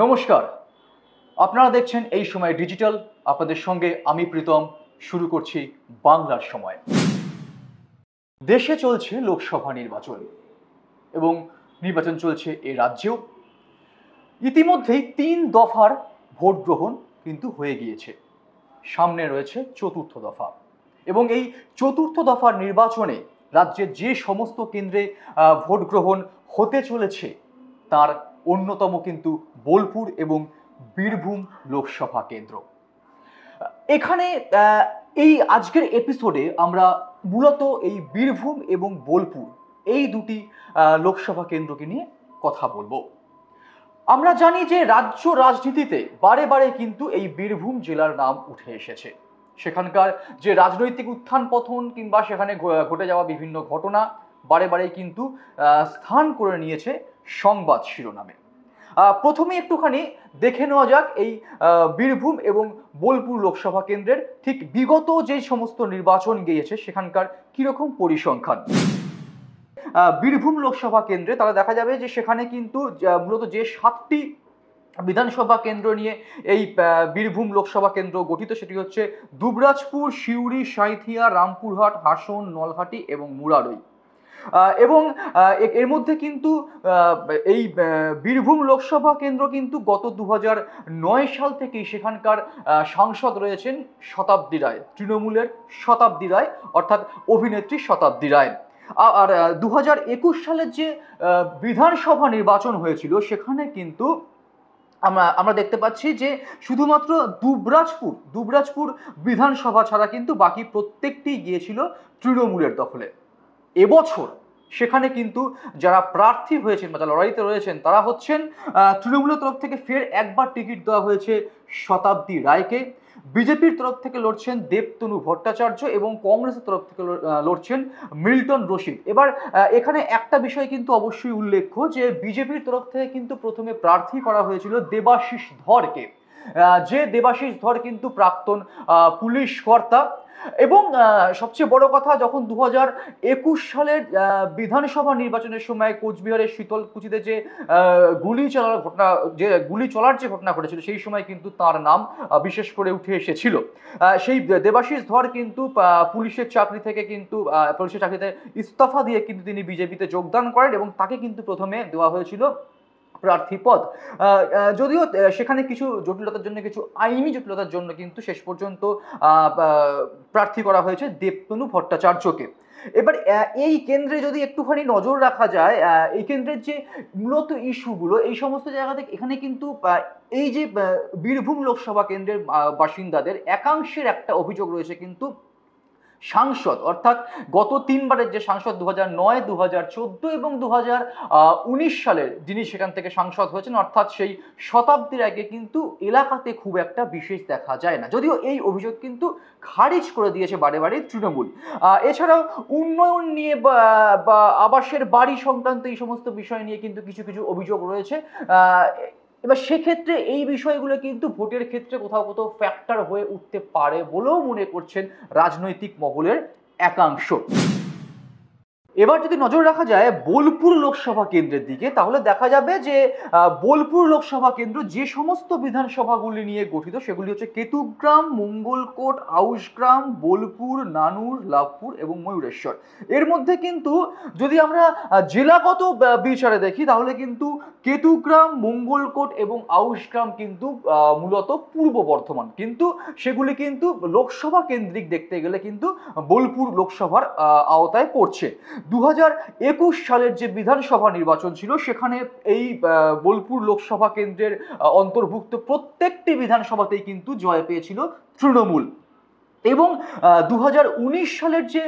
নমস্কার আপনারা দেখছেন এই সময় ডিজিটাল আপনাদের সঙ্গে আমি প্রীতম শুরু করছি বাংলার সময় দেশে চলছে লোকসভা নির্বাচন এবং নির্বাচন চলছে এ রাজ্যেও ইতিমধ্যেই তিন দফার ভোট গ্রহণ কিন্তু হয়ে গিয়েছে সামনে রয়েছে চতুর্থ দফা এবং এই চতুর্থ দফার নির্বাচনে রাজ্যের যে সমস্ত কেন্দ্রে ভোট গ্রহণ হতে চলেছে তার অন্যতম কিন্তু বোলপুর এবং বীরভূম লোকসভা কেন্দ্র এখানে এই আজকের এপিসোডে আমরা মূলত এই বীরভূম এবং বোলপুর এই দুটি লোকসভা কেন্দ্রকে নিয়ে কথা বলবো আমরা জানি যে রাজ্য রাজনীতিতে বারে বারে কিন্তু এই বীরভূম জেলার নাম উঠে এসেছে সেখানকার যে রাজনৈতিক উত্থান পথন কিংবা সেখানে ঘটে যাওয়া বিভিন্ন ঘটনা বারে বারে কিন্তু স্থান করে নিয়েছে সংবাদ শিরোনামে প্রথমে একটুখানি দেখে নেওয়া যাক এই বীরভূম এবং বোলপুর লোকসভা কেন্দ্রের ঠিক বিগত যে সমস্ত নির্বাচন গিয়েছে সেখানকার কীরকম পরিসংখ্যান বীরভূম লোকসভা কেন্দ্রে তারা দেখা যাবে যে সেখানে কিন্তু মূলত যে সাতটি বিধানসভা কেন্দ্র নিয়ে এই বীরভূম লোকসভা কেন্দ্র গঠিত সেটি হচ্ছে দুবরাজপুর সিউড়ি সাঁইথিয়া রামপুরহাট হাসন নলহাটি এবং মুরারই এবং এর মধ্যে কিন্তু এই বীরভূম লোকসভা কেন্দ্র কিন্তু গত দু নয় সাল থেকেই সেখানকার সাংসদ রয়েছেন শতাব্দী রায় তৃণমূলের শতাব্দী রায় অর্থাৎ অভিনেত্রী শতাব্দী রায় আর দু সালের যে বিধানসভা নির্বাচন হয়েছিল সেখানে কিন্তু আমরা আমরা দেখতে পাচ্ছি যে শুধুমাত্র দুবরাজপুর দুবরাজপুর বিধানসভা ছাড়া কিন্তু বাকি প্রত্যেকটি গিয়েছিল তৃণমূলের দখলে এবছর সেখানে কিন্তু যারা প্রার্থী হয়েছেন বা যারা লড়াইতে রয়েছেন তারা হচ্ছেন তৃণমূলের তরফ থেকে ফের একবার টিকিট দেওয়া হয়েছে শতাব্দী রায়কে বিজেপির তরফ থেকে লড়ছেন দেবতনু ভট্টাচার্য এবং কংগ্রেসের তরফ থেকে লড়ছেন মিল্টন রশিদ এবার এখানে একটা বিষয় কিন্তু অবশ্যই উল্লেখ্য যে বিজেপির তরফ থেকে কিন্তু প্রথমে প্রার্থী করা হয়েছিল দেবাশিস ধরকে যে দেবাশিস ধর কিন্তু প্রাক্তন পুলিশ কর্তা এবং সবচেয়ে বড় কথা যখন দু একুশ সালের বিধানসভা নির্বাচনের সময় কোচবিহারের শীতলকুচিতে যে গুলি চলার ঘটনা যে গুলি চলার যে ঘটনা ঘটেছিল সেই সময় কিন্তু তার নাম বিশেষ করে উঠে এসেছিল সেই দেবাশিস ধর কিন্তু পুলিশের চাকরি থেকে কিন্তু পুলিশের চাকরিতে ইস্তফা দিয়ে কিন্তু তিনি বিজেপিতে যোগদান করেন এবং তাকে কিন্তু প্রথমে দেওয়া হয়েছিল প্রার্থী পদ যদিও সেখানে কিছু জটিলতার জন্য কিছু আইনি জটিলতার জন্য কিন্তু শেষ পর্যন্ত প্রার্থী করা হয়েছে দেবতনু ভট্টাচার্যকে এবার এই কেন্দ্রে যদি একটুখানি নজর রাখা যায় এই কেন্দ্রের যে মূলত ইস্যুগুলো এই সমস্ত জায়গা থেকে এখানে কিন্তু এই যে বীরভূম লোকসভা কেন্দ্রের বাসিন্দাদের একাংশের একটা অভিযোগ রয়েছে কিন্তু সাংসদ অর্থাৎ গত তিনবারের যে সাংসদ দু হাজার নয় দু হাজার চোদ্দ এবং দু হাজার উনিশ সালের যিনি সেখান থেকে সাংসদ হয়েছেন অর্থাৎ সেই শতাব্দীর আগে কিন্তু এলাকাতে খুব একটা বিশেষ দেখা যায় না যদিও এই অভিযোগ কিন্তু খারিজ করে দিয়েছে বারে বারে তৃণমূল এছাড়াও উন্নয়ন নিয়ে বা আবাসের বাড়ি সংক্রান্ত এই সমস্ত বিষয় নিয়ে কিন্তু কিছু কিছু অভিযোগ রয়েছে এবার সেক্ষেত্রে এই বিষয়গুলো কিন্তু ভোটের ক্ষেত্রে কোথাও কোথাও ফ্যাক্টর হয়ে উঠতে পারে বলেও মনে করছেন রাজনৈতিক মহলের একাংশ এবার যদি নজর রাখা যায় বোলপুর লোকসভা কেন্দ্রের দিকে তাহলে দেখা যাবে যে বোলপুর লোকসভা কেন্দ্র যে সমস্ত বিধানসভাগুলি নিয়ে গঠিত সেগুলি হচ্ছে কেতুগ্রাম মঙ্গলকোট আউসগ্রাম বোলপুর নানুর লাভপুর এবং ময়ূরেশ্বর এর মধ্যে কিন্তু যদি আমরা জেলাগত বিচারে দেখি তাহলে কিন্তু কেতুগ্রাম মঙ্গলকোট এবং আউশগ্রাম কিন্তু মূলত পূর্ব বর্ধমান কিন্তু সেগুলি কিন্তু লোকসভা কেন্দ্রিক দেখতে গেলে কিন্তু বোলপুর লোকসভার আওতায় পড়ছে দু একুশ সালের যে বিধানসভা নির্বাচন ছিল সেখানে এই বোলপুর লোকসভা কেন্দ্রের অন্তর্ভুক্ত প্রত্যেকটি বিধানসভাতেই কিন্তু জয় পেয়েছিল তৃণমূল এবং দু সালের যে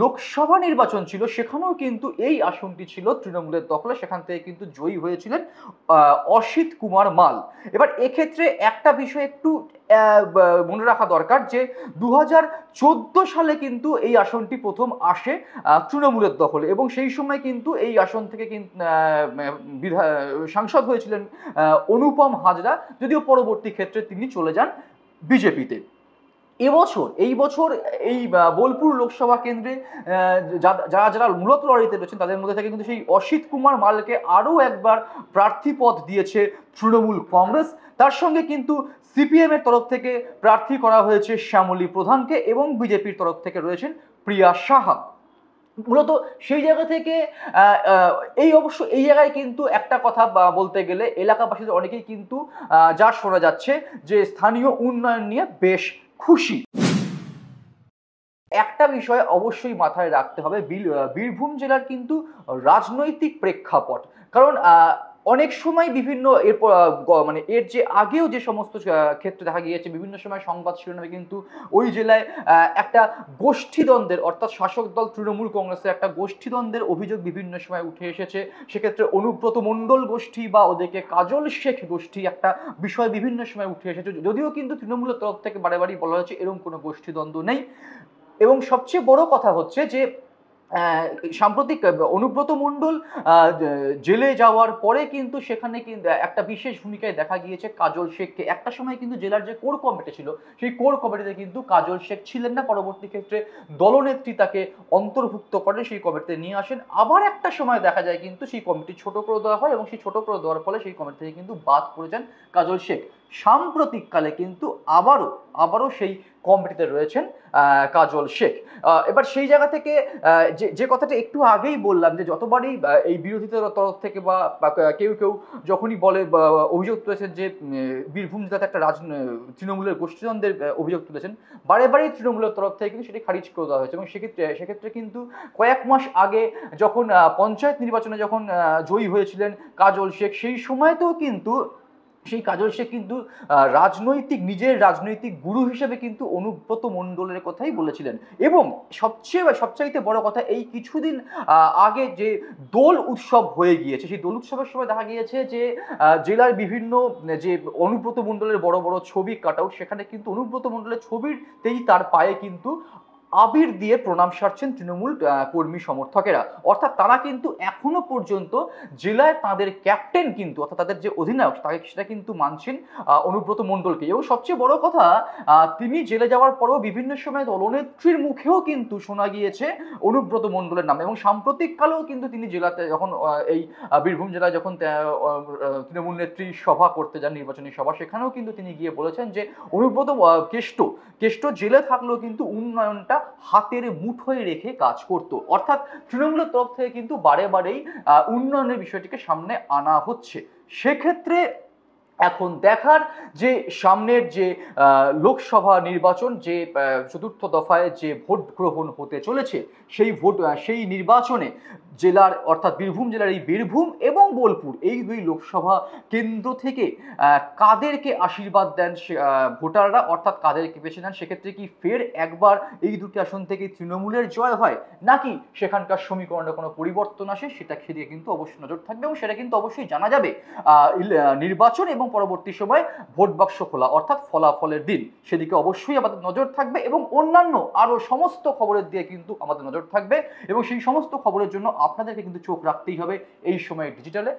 লোকসভা নির্বাচন ছিল সেখানেও কিন্তু এই আসনটি ছিল তৃণমূলের দখলে সেখান থেকে কিন্তু জয়ী হয়েছিলেন অসিত কুমার মাল এবার এক্ষেত্রে একটা বিষয় একটু মনে রাখা দরকার যে দু সালে কিন্তু এই আসনটি প্রথম আসে তৃণমূলের দখলে এবং সেই সময় কিন্তু এই আসন থেকে কিন্তু সাংসদ হয়েছিলেন অনুপম হাজরা যদিও পরবর্তী ক্ষেত্রে তিনি চলে যান বিজেপিতে এবছর এই বছর এই বোলপুর লোকসভা কেন্দ্রে যারা যারা মূলত লড়াইতে রয়েছেন তাদের মধ্যে থেকে কিন্তু সেই অসিত কুমার মালকে আরও একবার প্রার্থী পদ দিয়েছে তৃণমূল কংগ্রেস তার সঙ্গে কিন্তু সিপিএমের তরফ থেকে প্রার্থী করা হয়েছে শ্যামলী প্রধানকে এবং বিজেপির তরফ থেকে রয়েছেন প্রিয়া সাহা মূলত সেই জায়গা থেকে এই অবশ্য এই জায়গায় কিন্তু একটা কথা বলতে গেলে এলাকাবাসীদের অনেকেই কিন্তু যা শোনা যাচ্ছে যে স্থানীয় উন্নয়ন নিয়ে বেশ খুশি একটা বিষয় অবশ্যই মাথায় রাখতে হবে বীরভূম জেলার কিন্তু রাজনৈতিক প্রেক্ষাপট কারণ অনেক সময় বিভিন্ন এরপর মানে এর যে আগেও যে সমস্ত ক্ষেত্রে দেখা গিয়েছে বিভিন্ন সময় সংবাদ শিরোনামে কিন্তু ওই জেলায় একটা গোষ্ঠীদ্বন্দ্বের অর্থাৎ শাসক দল তৃণমূল কংগ্রেসের একটা গোষ্ঠীদ্বন্দ্বের অভিযোগ বিভিন্ন সময় উঠে এসেছে সেক্ষেত্রে অনুব্রত মণ্ডল গোষ্ঠী বা ওদেরকে কাজল শেখ গোষ্ঠী একটা বিষয় বিভিন্ন সময় উঠে এসেছে যদিও কিন্তু তৃণমূলের তরফ থেকে বারে বলা হয়েছে এরকম কোনো গোষ্ঠীদ্বন্দ্ব নেই এবং সবচেয়ে বড় কথা হচ্ছে যে সাম্প্রতিক অনুব্রত মণ্ডল জেলে যাওয়ার পরে কিন্তু সেখানে কিন্তু একটা বিশেষ ভূমিকায় দেখা গিয়েছে কাজল শেখকে একটা সময় কিন্তু জেলার যে কোর কমিটি ছিল সেই কোর কমিটিতে কিন্তু কাজল শেখ ছিলেন না পরবর্তী ক্ষেত্রে দলনেত্রী তাকে অন্তর্ভুক্ত করে সেই কমিটিতে নিয়ে আসেন আবার একটা সময় দেখা যায় কিন্তু সেই কমিটি ছোট করে দেওয়া হয় এবং সেই ছোট করে দেওয়ার ফলে সেই কমিটি থেকে কিন্তু বাদ পড়ে যান কাজল শেখ সাম্প্রতিককালে কিন্তু আবারও আবারও সেই কমিটিতে রয়েছেন কাজল শেখ এবার সেই জায়গা থেকে যে যে কথাটা একটু আগেই বললাম যে যতবারই এই বিরোধীদের তরফ থেকে বা কেউ কেউ যখনই বলে অভিযোগ তুলেছেন যে বীরভূম জেলাতে একটা রাজ তৃণমূলের গোষ্ঠীজনদের অভিযোগ তুলেছেন বারে বারেই তৃণমূলের তরফ থেকে কিন্তু সেটি খারিজ করে দেওয়া হয়েছে এবং সেক্ষেত্রে সেক্ষেত্রে কিন্তু কয়েক মাস আগে যখন পঞ্চায়েত নির্বাচনে যখন জয়ী হয়েছিলেন কাজল শেখ সেই সময়তেও কিন্তু সেই কাজল সে কিন্তু রাজনৈতিক নিজের রাজনৈতিক গুরু হিসেবে কিন্তু অনুব্রত মণ্ডলের কথাই বলেছিলেন এবং সবচেয়ে সবচাইতে বড় কথা এই কিছুদিন আগে যে দোল উৎসব হয়ে গিয়েছে সেই দোল উৎসবের সময় দেখা গিয়েছে যে জেলার বিভিন্ন যে অনুব্রত মণ্ডলের বড় বড় ছবি কাট আউট সেখানে কিন্তু অনুব্রত মণ্ডলের ছবিরতেই তার পায়ে কিন্তু আবির দিয়ে প্রণাম সারছেন তৃণমূল কর্মী সমর্থকেরা অর্থাৎ তারা কিন্তু এখনো পর্যন্ত জেলায় তাদের ক্যাপ্টেন কিন্তু অর্থাৎ তাদের যে অধিনায়ক তাকে সেটা কিন্তু মানছেন অনুব্রত মণ্ডলকে এবং সবচেয়ে বড় কথা তিনি জেলে যাওয়ার পরেও বিভিন্ন সময় দলনেত্রীর মুখেও কিন্তু শোনা গিয়েছে অনুব্রত মণ্ডলের নাম এবং সাম্প্রতিককালেও কিন্তু তিনি জেলাতে যখন এই বীরভূম জেলায় যখন তৃণমূল নেত্রী সভা করতে যান নির্বাচনী সভা সেখানেও কিন্তু তিনি গিয়ে বলেছেন যে অনুব্রত কেষ্ট কেষ্ট জেলে থাকলেও কিন্তু উন্নয়নটা হাতের মুঠোয় রেখে কাজ করত অর্থাৎ তৃণমূলের তরফ থেকে কিন্তু বারে বারেই উন্নয়নের বিষয়টিকে সামনে আনা হচ্ছে সেক্ষেত্রে এখন দেখার যে সামনের যে লোকসভা নির্বাচন যে চতুর্থ দফায় যে ভোট গ্রহণ হতে চলেছে সেই ভোট সেই নির্বাচনে জেলার অর্থাৎ বীরভূম জেলার এই বীরভূম এবং বোলপুর এই দুই লোকসভা কেন্দ্র থেকে কাদেরকে আশীর্বাদ দেন ভোটাররা অর্থাৎ কাদেরকে বেছে নেন সেক্ষেত্রে কি ফের একবার এই দুটি আসন থেকে তৃণমূলের জয় হয় নাকি সেখানকার সমীকরণে কোনো পরিবর্তন আসে সেটা সেদিকে কিন্তু অবশ্যই নজর থাকবে এবং সেটা কিন্তু অবশ্যই জানা যাবে নির্বাচন এবং পরবর্তী সময়ে ভোট বাক্স খোলা অর্থাৎ ফলাফলের দিন সেদিকে অবশ্যই আমাদের নজর থাকবে এবং অন্যান্য আরও সমস্ত খবরের দিয়ে কিন্তু আমাদের নজর থাকবে এবং সেই সমস্ত খবরের জন্য আপনাদেরকে কিন্তু চোখ রাখতেই হবে এই সময়ে ডিজিটালে